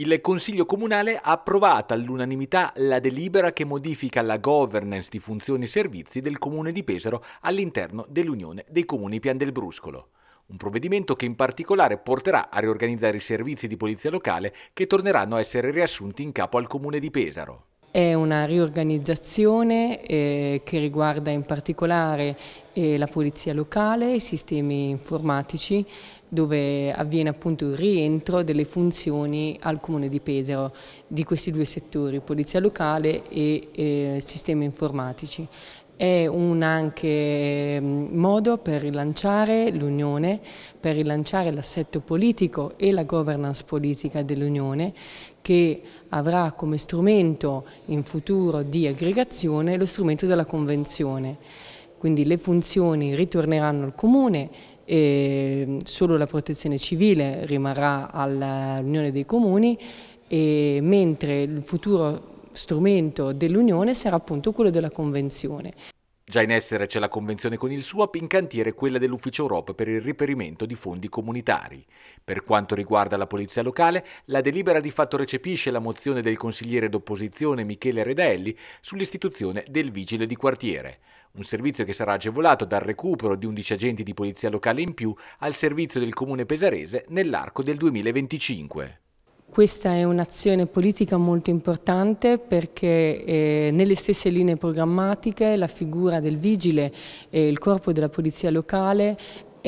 Il Consiglio Comunale ha approvato all'unanimità la delibera che modifica la governance di funzioni e servizi del Comune di Pesaro all'interno dell'Unione dei Comuni Pian del Bruscolo. Un provvedimento che in particolare porterà a riorganizzare i servizi di polizia locale che torneranno a essere riassunti in capo al Comune di Pesaro. È una riorganizzazione eh, che riguarda in particolare la polizia locale, i sistemi informatici dove avviene appunto il rientro delle funzioni al Comune di Pesaro di questi due settori, polizia locale e eh, sistemi informatici. È un anche modo per rilanciare l'Unione, per rilanciare l'assetto politico e la governance politica dell'Unione che avrà come strumento in futuro di aggregazione lo strumento della Convenzione quindi le funzioni ritorneranno al Comune e solo la protezione civile rimarrà all'Unione dei Comuni mentre il futuro strumento dell'Unione sarà appunto quello della Convenzione. Già in essere c'è la convenzione con il SUAP, in cantiere quella dell'Ufficio Europa per il riperimento di fondi comunitari. Per quanto riguarda la polizia locale, la delibera di fatto recepisce la mozione del consigliere d'opposizione Michele Redelli sull'istituzione del vigile di quartiere. Un servizio che sarà agevolato dal recupero di 11 agenti di polizia locale in più al servizio del comune pesarese nell'arco del 2025. Questa è un'azione politica molto importante perché eh, nelle stesse linee programmatiche la figura del vigile e il corpo della polizia locale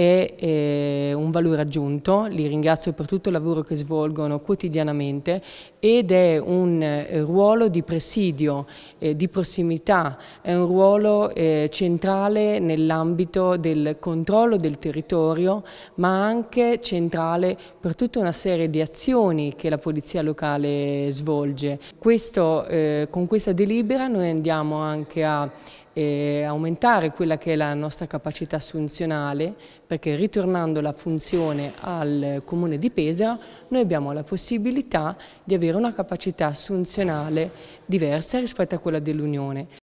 è eh, un valore aggiunto, li ringrazio per tutto il lavoro che svolgono quotidianamente ed è un eh, ruolo di presidio, eh, di prossimità, è un ruolo eh, centrale nell'ambito del controllo del territorio ma anche centrale per tutta una serie di azioni che la Polizia locale svolge. Questo, eh, con questa delibera noi andiamo anche a eh, aumentare quella che è la nostra capacità assunzionale perché ritornando la funzione al Comune di Pesaro noi abbiamo la possibilità di avere una capacità assunzionale diversa rispetto a quella dell'Unione.